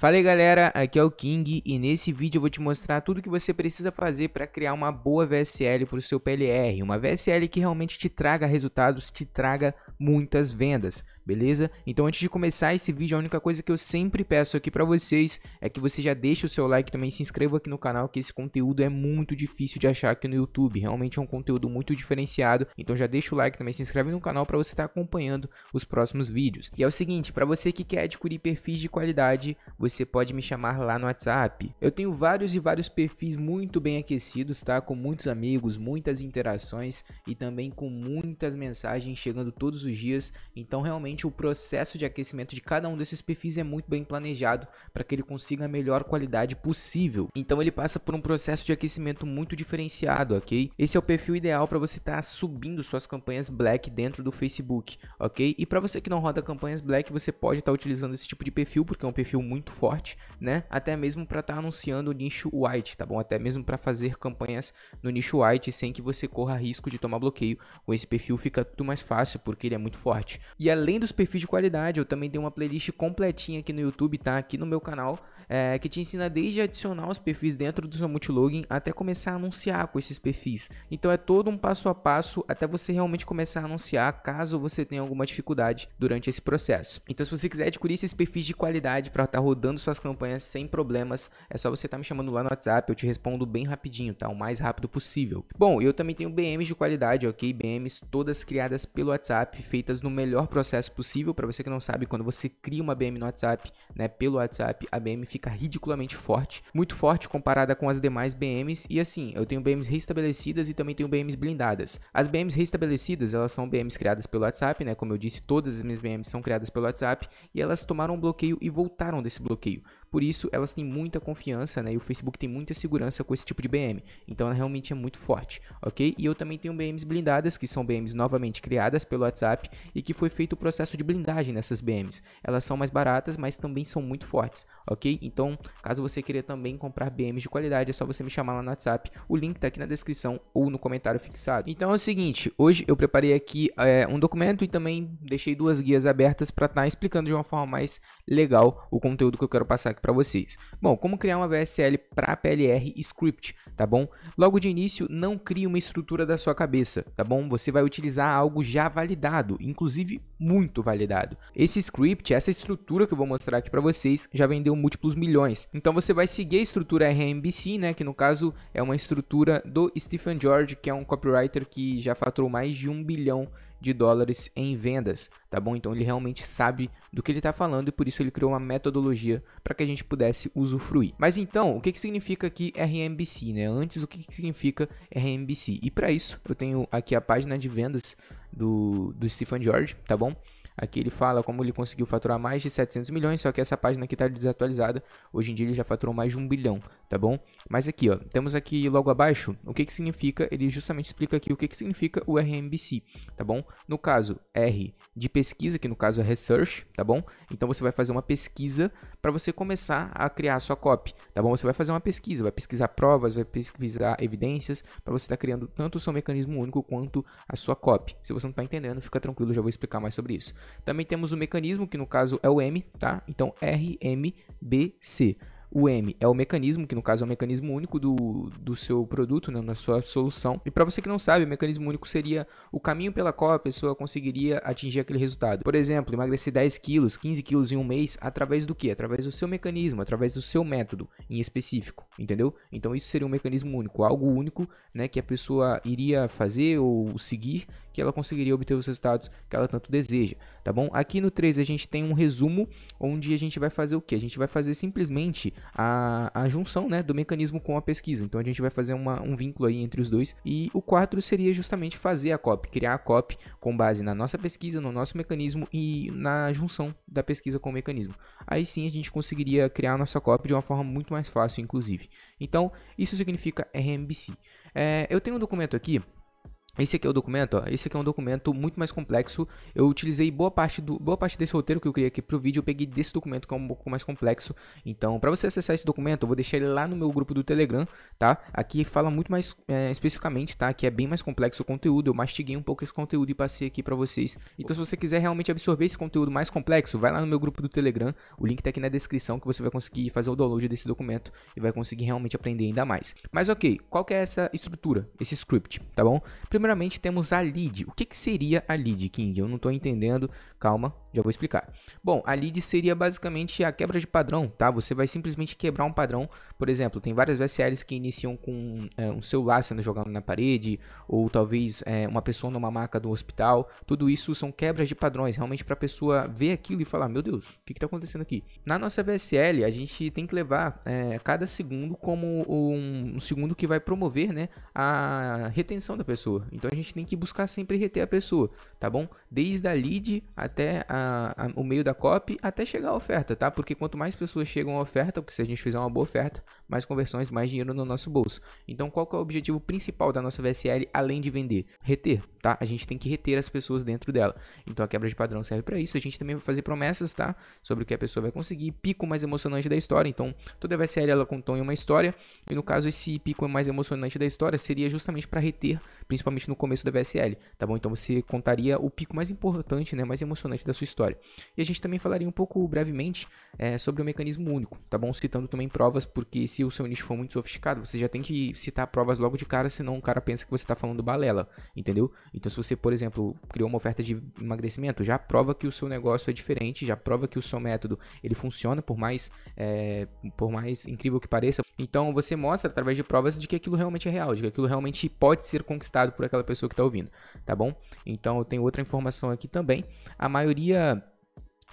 Fala aí galera, aqui é o King e nesse vídeo eu vou te mostrar tudo que você precisa fazer para criar uma boa VSL para o seu PLR, uma VSL que realmente te traga resultados, te traga muitas vendas beleza? Então antes de começar esse vídeo, a única coisa que eu sempre peço aqui para vocês é que você já deixe o seu like também se inscreva aqui no canal, que esse conteúdo é muito difícil de achar aqui no YouTube, realmente é um conteúdo muito diferenciado, então já deixa o like também, se inscreve no canal para você estar tá acompanhando os próximos vídeos. E é o seguinte, para você que quer adquirir perfis de qualidade, você pode me chamar lá no WhatsApp. Eu tenho vários e vários perfis muito bem aquecidos, tá? Com muitos amigos, muitas interações e também com muitas mensagens chegando todos os dias, então realmente o processo de aquecimento de cada um desses perfis é muito bem planejado para que ele consiga a melhor qualidade possível. Então ele passa por um processo de aquecimento muito diferenciado, ok? Esse é o perfil ideal para você estar tá subindo suas campanhas Black dentro do Facebook, ok? E para você que não roda campanhas Black, você pode estar tá utilizando esse tipo de perfil porque é um perfil muito forte, né? Até mesmo para estar tá anunciando o nicho White, tá bom? Até mesmo para fazer campanhas no nicho White sem que você corra risco de tomar bloqueio. Com esse perfil fica tudo mais fácil porque ele é muito forte. E além do perfis de qualidade. Eu também tenho uma playlist completinha aqui no YouTube, tá? Aqui no meu canal é, que te ensina desde adicionar os perfis dentro do seu multilogin até começar a anunciar com esses perfis. Então é todo um passo a passo até você realmente começar a anunciar, caso você tenha alguma dificuldade durante esse processo. Então se você quiser adquirir esses perfis de qualidade para estar tá rodando suas campanhas sem problemas, é só você estar tá me chamando lá no WhatsApp, eu te respondo bem rapidinho, tá? O mais rápido possível. Bom, eu também tenho BMs de qualidade, ok? BMs todas criadas pelo WhatsApp, feitas no melhor processo possível. Para você que não sabe, quando você cria uma BM no WhatsApp, né, pelo WhatsApp, a BM fica fica ridiculamente forte, muito forte comparada com as demais BMs e assim, eu tenho BMs restabelecidas e também tenho BMs blindadas. As BMs restabelecidas, elas são BMs criadas pelo WhatsApp, né? Como eu disse, todas as minhas BMs são criadas pelo WhatsApp e elas tomaram um bloqueio e voltaram desse bloqueio. Por isso, elas têm muita confiança, né? E o Facebook tem muita segurança com esse tipo de BM. Então, ela realmente é muito forte, ok? E eu também tenho BMs blindadas, que são BMs novamente criadas pelo WhatsApp e que foi feito o processo de blindagem nessas BMs. Elas são mais baratas, mas também são muito fortes, ok? Então, caso você queira também comprar BMs de qualidade, é só você me chamar lá no WhatsApp. O link tá aqui na descrição ou no comentário fixado. Então é o seguinte, hoje eu preparei aqui é, um documento e também deixei duas guias abertas para estar tá explicando de uma forma mais legal o conteúdo que eu quero passar aqui para vocês. Bom, como criar uma VSL para PLR Script, tá bom? Logo de início, não crie uma estrutura da sua cabeça, tá bom? Você vai utilizar algo já validado, inclusive muito validado. Esse script, essa estrutura que eu vou mostrar aqui para vocês, já vendeu múltiplos milhões. Então você vai seguir a estrutura RMBC, né, que no caso é uma estrutura do Stephen George, que é um copywriter que já faturou mais de um bilhão de dólares em vendas, tá bom? Então ele realmente sabe do que ele está falando e por isso ele criou uma metodologia para que a gente pudesse usufruir. Mas então, o que, que significa aqui RMBC, né? Antes, o que, que significa RMBC? E para isso, eu tenho aqui a página de vendas do, do Stephen George, tá bom? Aqui ele fala como ele conseguiu faturar mais de 700 milhões, só que essa página aqui está desatualizada. Hoje em dia ele já faturou mais de um bilhão, tá bom? Mas aqui, ó, temos aqui logo abaixo o que, que significa, ele justamente explica aqui o que, que significa o RMBC, tá bom? No caso, R de pesquisa, que no caso é research, tá bom? Então você vai fazer uma pesquisa para você começar a criar a sua copy, tá bom? Você vai fazer uma pesquisa, vai pesquisar provas, vai pesquisar evidências, para você estar tá criando tanto o seu mecanismo único quanto a sua copy. Se você não está entendendo, fica tranquilo, já vou explicar mais sobre isso. Também temos o mecanismo, que no caso é o M, tá? Então R M B C O M é o mecanismo, que no caso é o mecanismo único do, do seu produto, né, na sua solução. E para você que não sabe, o mecanismo único seria o caminho pela qual a pessoa conseguiria atingir aquele resultado. Por exemplo, emagrecer 10 quilos, 15 quilos em um mês, através do que? Através do seu mecanismo, através do seu método em específico, entendeu? Então isso seria um mecanismo único, algo único né, que a pessoa iria fazer ou seguir que ela conseguiria obter os resultados que ela tanto deseja, tá bom? Aqui no 3 a gente tem um resumo onde a gente vai fazer o que? A gente vai fazer simplesmente a, a junção né, do mecanismo com a pesquisa, então a gente vai fazer uma, um vínculo aí entre os dois e o 4 seria justamente fazer a copy, criar a copy com base na nossa pesquisa, no nosso mecanismo e na junção da pesquisa com o mecanismo. Aí sim a gente conseguiria criar a nossa copy de uma forma muito mais fácil, inclusive. Então, isso significa RMBC. É, eu tenho um documento aqui esse aqui é o documento, ó. Esse aqui é um documento muito mais complexo. Eu utilizei boa parte, do, boa parte desse roteiro que eu criei aqui pro vídeo. Eu peguei desse documento que é um pouco mais complexo. Então, para você acessar esse documento, eu vou deixar ele lá no meu grupo do Telegram, tá? Aqui fala muito mais é, especificamente, tá? Que é bem mais complexo o conteúdo. Eu mastiguei um pouco esse conteúdo e passei aqui para vocês. Então, se você quiser realmente absorver esse conteúdo mais complexo, vai lá no meu grupo do Telegram. O link tá aqui na descrição que você vai conseguir fazer o download desse documento e vai conseguir realmente aprender ainda mais. Mas ok, qual que é essa estrutura, esse script, tá bom? Primeiro primeiramente temos a lead. O que, que seria a lead, King? Eu não estou entendendo. Calma, já vou explicar. Bom, a lead seria basicamente a quebra de padrão, tá? Você vai simplesmente quebrar um padrão. Por exemplo, tem várias VSLs que iniciam com é, um celular sendo jogado na parede, ou talvez é, uma pessoa numa maca do hospital. Tudo isso são quebras de padrões, realmente para a pessoa ver aquilo e falar: Meu Deus, o que está acontecendo aqui? Na nossa VSL, a gente tem que levar é, cada segundo como um, um segundo que vai promover né, a retenção da pessoa. Então a gente tem que buscar sempre reter a pessoa, tá bom? Desde a lead até a a, a, o meio da copy até chegar a oferta, tá? Porque quanto mais pessoas chegam à oferta, porque se a gente fizer uma boa oferta, mais conversões, mais dinheiro no nosso bolso. Então, qual é o objetivo principal da nossa VSL além de vender? Reter, tá? A gente tem que reter as pessoas dentro dela. Então, a quebra de padrão serve para isso. A gente também vai fazer promessas, tá? Sobre o que a pessoa vai conseguir, pico mais emocionante da história. Então, toda VSL ela em uma história, e no caso esse pico mais emocionante da história seria justamente para reter, principalmente no começo da VSL, tá bom? Então, você contaria o pico mais importante, né, mais emocionante da sua história. E a gente também falaria um pouco brevemente é, sobre o mecanismo único, tá bom? Citando também provas porque esse se o seu nicho for muito sofisticado, você já tem que citar provas logo de cara, senão o cara pensa que você está falando balela, entendeu? Então, se você, por exemplo, criou uma oferta de emagrecimento, já prova que o seu negócio é diferente, já prova que o seu método ele funciona, por mais, é, por mais incrível que pareça. Então, você mostra através de provas de que aquilo realmente é real, de que aquilo realmente pode ser conquistado por aquela pessoa que está ouvindo, tá bom? Então, eu tenho outra informação aqui também. A maioria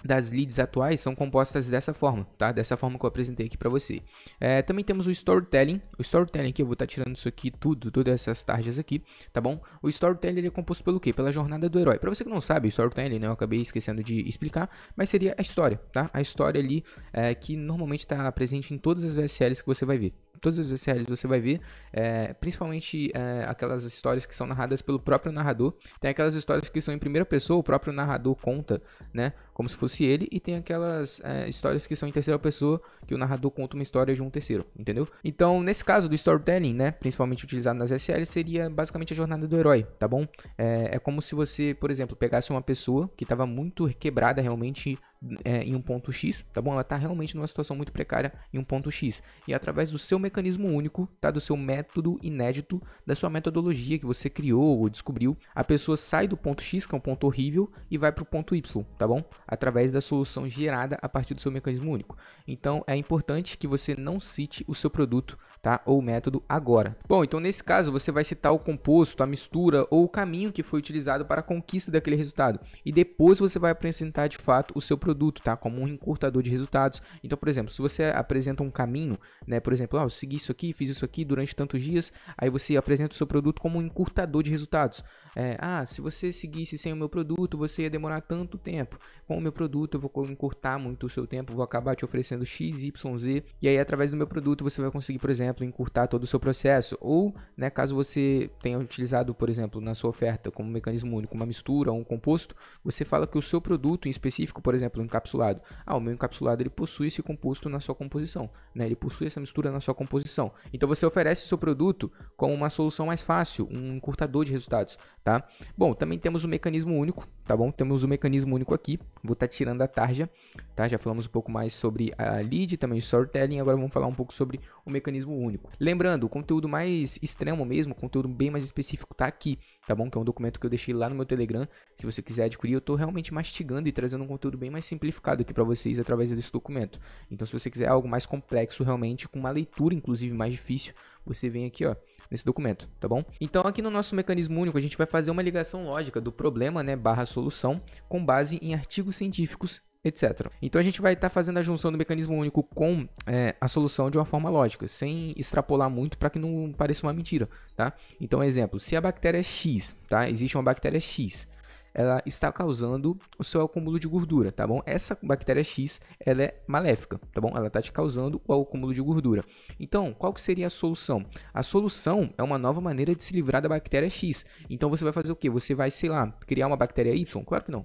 das leads atuais são compostas dessa forma, tá? Dessa forma que eu apresentei aqui para você. É, também temos o storytelling. O storytelling aqui, eu vou estar tá tirando isso aqui tudo, todas essas tarjas aqui, tá bom? O storytelling é composto pelo quê? Pela jornada do herói. Para você que não sabe, o storytelling, né? Eu acabei esquecendo de explicar, mas seria a história, tá? A história ali é, que normalmente está presente em todas as VSLs que você vai ver, todas as VSLs você vai ver, é, principalmente é, aquelas histórias que são narradas pelo próprio narrador. Tem aquelas histórias que são em primeira pessoa, o próprio narrador conta, né? como se fosse ele, e tem aquelas é, histórias que são em terceira pessoa, que o narrador conta uma história de um terceiro, entendeu? Então, nesse caso do storytelling, né, principalmente utilizado nas SL, seria basicamente a jornada do herói, tá bom? É, é como se você, por exemplo, pegasse uma pessoa que estava muito quebrada realmente é, em um ponto X, tá bom? Ela tá realmente numa situação muito precária em um ponto X. E através do seu mecanismo único, tá? Do seu método inédito, da sua metodologia que você criou ou descobriu, a pessoa sai do ponto X, que é um ponto horrível, e vai pro ponto Y, tá bom? através da solução gerada a partir do seu mecanismo único. Então é importante que você não cite o seu produto tá? Ou método agora. Bom, então nesse caso você vai citar o composto, a mistura ou o caminho que foi utilizado para a conquista daquele resultado. E depois você vai apresentar de fato o seu produto, tá? Como um encurtador de resultados. Então, por exemplo, se você apresenta um caminho, né? Por exemplo, ah, eu segui isso aqui, fiz isso aqui durante tantos dias, aí você apresenta o seu produto como um encurtador de resultados. É, ah, se você seguisse sem o meu produto, você ia demorar tanto tempo. Com o meu produto, eu vou encurtar muito o seu tempo, vou acabar te oferecendo X, Y, Z. E aí, através do meu produto, você vai conseguir, por exemplo, exemplo, encurtar todo o seu processo. Ou, né, caso você tenha utilizado, por exemplo, na sua oferta como mecanismo único uma mistura ou um composto, você fala que o seu produto em específico, por exemplo, encapsulado, ah, o meu encapsulado ele possui esse composto na sua composição, né? Ele possui essa mistura na sua composição. Então você oferece o seu produto como uma solução mais fácil, um encurtador de resultados, tá? Bom, também temos o um mecanismo único, tá bom? Temos o um mecanismo único aqui. Vou estar tá tirando a tarja, tá? Já falamos um pouco mais sobre a lead, também o storytelling, agora vamos falar um pouco sobre o mecanismo único. Lembrando, o conteúdo mais extremo mesmo, o conteúdo bem mais específico tá aqui, tá bom? Que é um documento que eu deixei lá no meu Telegram. Se você quiser adquirir, eu tô realmente mastigando e trazendo um conteúdo bem mais simplificado aqui para vocês através desse documento. Então, se você quiser algo mais complexo realmente, com uma leitura inclusive mais difícil, você vem aqui, ó, nesse documento, tá bom? Então aqui no nosso mecanismo único a gente vai fazer uma ligação lógica do problema, né, barra solução, com base em artigos científicos etc. Então a gente vai estar tá fazendo a junção do mecanismo único com é, a solução de uma forma lógica, sem extrapolar muito para que não pareça uma mentira, tá? Então, exemplo, se a bactéria X, tá? Existe uma bactéria X, ela está causando o seu acúmulo de gordura, tá bom? Essa bactéria X, ela é maléfica, tá bom? Ela está te causando o acúmulo de gordura. Então, qual que seria a solução? A solução é uma nova maneira de se livrar da bactéria X. Então, você vai fazer o quê? Você vai, sei lá, criar uma bactéria Y? Claro que não.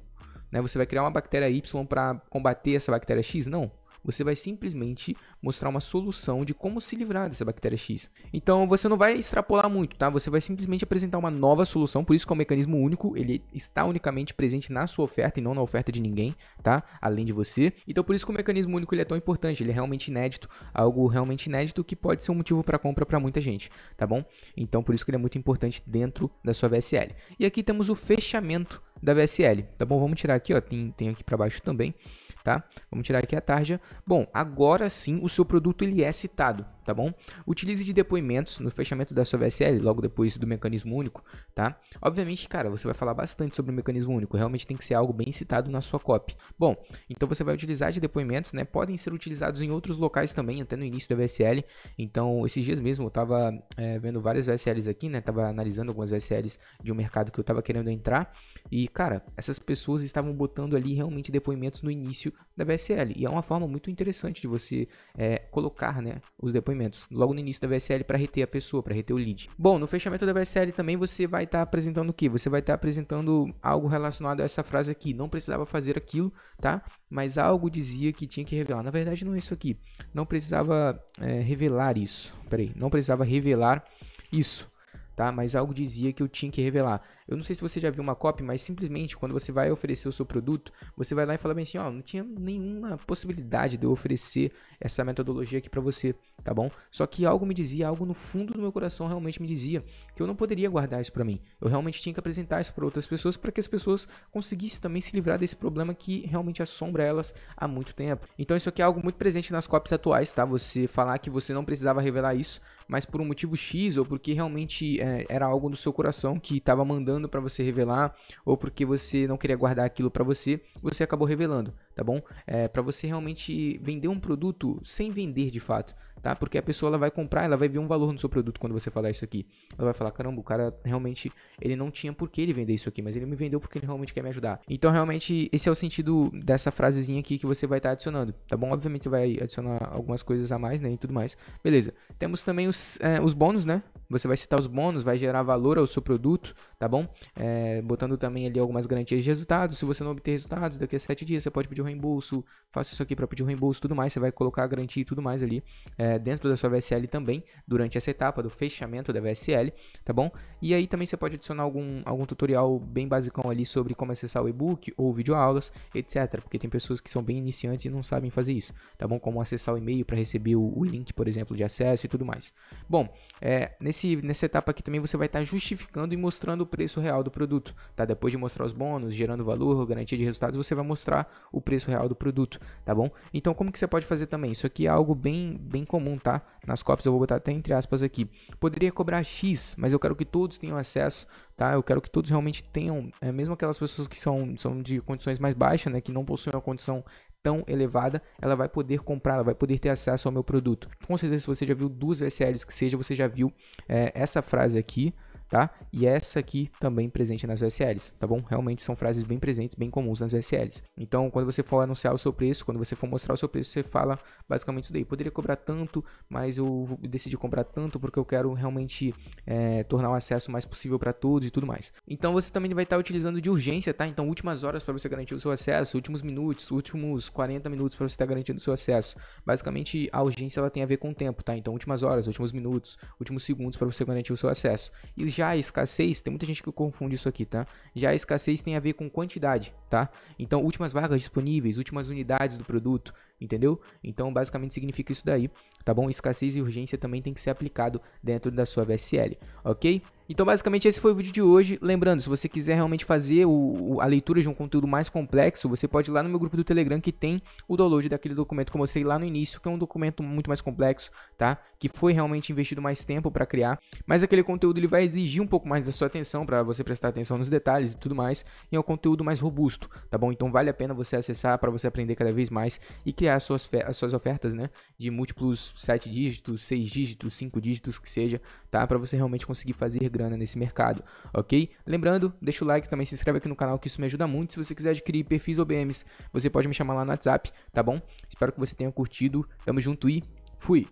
Né? Você vai criar uma bactéria Y para combater essa bactéria X? Não. Você vai simplesmente mostrar uma solução de como se livrar dessa bactéria X. Então você não vai extrapolar muito, tá? Você vai simplesmente apresentar uma nova solução, por isso que é um mecanismo único, ele está unicamente presente na sua oferta e não na oferta de ninguém, tá? Além de você. Então por isso que o mecanismo único ele é tão importante, ele é realmente inédito, algo realmente inédito que pode ser um motivo para compra para muita gente, tá bom? Então por isso que ele é muito importante dentro da sua VSL. E aqui temos o fechamento da VSL, tá bom? Vamos tirar aqui, ó, tem, tem aqui para baixo também, tá? Vamos tirar aqui a tarja. Bom, agora sim o seu produto ele é citado, tá bom? Utilize de depoimentos no fechamento da sua VSL, logo depois do mecanismo único, tá? Obviamente, cara, você vai falar bastante sobre o mecanismo único, realmente tem que ser algo bem citado na sua copy. Bom, então você vai utilizar de depoimentos, né? Podem ser utilizados em outros locais também, até no início da VSL. Então, esses dias mesmo eu tava é, vendo várias VSLs aqui, né? Tava analisando algumas VSLs de um mercado que eu tava querendo entrar. E, cara, essas pessoas estavam botando ali realmente depoimentos no início da VSL. E é uma forma muito interessante de você é, colocar, né? Os depoimentos depoimentos logo no início da VSL para reter a pessoa, para reter o lead. Bom, no fechamento da VSL também você vai estar tá apresentando o que? Você vai estar tá apresentando algo relacionado a essa frase aqui. Não precisava fazer aquilo, tá? Mas algo dizia que tinha que revelar. Na verdade, não é isso aqui. Não precisava é, revelar isso. Peraí, não precisava revelar isso, tá? Mas algo dizia que eu tinha que revelar. Eu não sei se você já viu uma copy, mas simplesmente quando você vai oferecer o seu produto, você vai lá e fala bem assim, ó, não tinha nenhuma possibilidade de eu oferecer essa metodologia aqui para você, tá bom? Só que algo me dizia, algo no fundo do meu coração realmente me dizia que eu não poderia guardar isso para mim. Eu realmente tinha que apresentar isso para outras pessoas para que as pessoas conseguissem também se livrar desse problema que realmente assombra elas há muito tempo. Então isso aqui é algo muito presente nas copies atuais, tá? Você falar que você não precisava revelar isso, mas por um motivo X ou porque realmente é, era algo do seu coração que estava mandando guardando para você revelar ou porque você não queria guardar aquilo para você, você acabou revelando, tá bom? É para você realmente vender um produto sem vender de fato, tá? Porque a pessoa ela vai comprar, ela vai ver um valor no seu produto quando você falar isso aqui. Ela vai falar, caramba, o cara realmente ele não tinha por que ele vender isso aqui, mas ele me vendeu porque ele realmente quer me ajudar. Então realmente esse é o sentido dessa frasezinha aqui que você vai estar tá adicionando, tá bom? Obviamente você vai adicionar algumas coisas a mais, né, e tudo mais. Beleza. Temos também os, é, os bônus, né? Você vai citar os bônus, vai gerar valor ao seu produto, tá bom? É, botando também ali algumas garantias de resultados. Se você não obter resultados daqui a 7 dias, você pode pedir um reembolso. Faça isso aqui para pedir um reembolso tudo mais. Você vai colocar a garantia e tudo mais ali é, dentro da sua VSL também, durante essa etapa do fechamento da VSL, tá bom? E aí também você pode adicionar algum, algum tutorial bem basicão ali sobre como acessar o e-book ou videoaulas, etc. Porque tem pessoas que são bem iniciantes e não sabem fazer isso, tá bom? Como acessar o e-mail para receber o, o, link, por exemplo, de acesso e tudo mais. Bom, é, nesse nesse, nessa etapa aqui também você vai estar tá justificando e mostrando o preço real do produto, tá? Depois de mostrar os bônus, gerando valor, garantia de resultados, você vai mostrar o preço real do produto, tá bom? Então como que você pode fazer também? Isso aqui é algo bem, bem comum, tá? Nas cópias eu vou botar até entre aspas aqui. Poderia cobrar X, mas eu quero que todos tenham acesso tá? Eu quero que todos realmente tenham, é, mesmo aquelas pessoas que são, são de condições mais baixas, né, que não possuem a condição tão elevada, ela vai poder comprar, ela vai poder ter acesso ao meu produto. Com certeza, se você já viu duas VSLs que seja, você já viu é, essa frase aqui tá? E essa aqui também presente nas VSLs, tá bom? Realmente são frases bem presentes, bem comuns nas VSLs. Então, quando você for anunciar o seu preço, quando você for mostrar o seu preço, você fala basicamente isso daí. Poderia cobrar tanto, mas eu decidi comprar tanto porque eu quero realmente é, tornar o acesso mais possível para todos e tudo mais. Então, você também vai estar tá utilizando de urgência, tá? Então, últimas horas para você garantir o seu acesso, últimos minutos, últimos 40 minutos para você estar tá garantindo o seu acesso. Basicamente, a urgência ela tem a ver com o tempo, tá? Então, últimas horas, últimos minutos, últimos segundos para você garantir o seu acesso. E já já a escassez, tem muita gente que confunde isso aqui, tá? Já a escassez tem a ver com quantidade, tá? Então, últimas vagas disponíveis, últimas unidades do produto, entendeu? Então, basicamente significa isso daí, tá bom? Escassez e urgência também tem que ser aplicado dentro da sua VSL, ok? Então, basicamente, esse foi o vídeo de hoje. Lembrando, se você quiser realmente fazer o, a leitura de um conteúdo mais complexo, você pode ir lá no meu grupo do Telegram que tem o download daquele documento que eu mostrei lá no início, que é um documento muito mais complexo, tá? que foi realmente investido mais tempo para criar, mas aquele conteúdo ele vai exigir um pouco mais da sua atenção para você prestar atenção nos detalhes e tudo mais, e é um conteúdo mais robusto, tá bom? Então vale a pena você acessar para você aprender cada vez mais e criar as suas, as suas ofertas, né? De múltiplos 7 dígitos, 6 dígitos, 5 dígitos, que seja, tá? Para você realmente conseguir fazer grana nesse mercado, ok? Lembrando, deixa o like também, se inscreve aqui no canal que isso me ajuda muito. Se você quiser adquirir perfis ou BMs, você pode me chamar lá no WhatsApp, tá bom? Espero que você tenha curtido. Tamo junto e fui!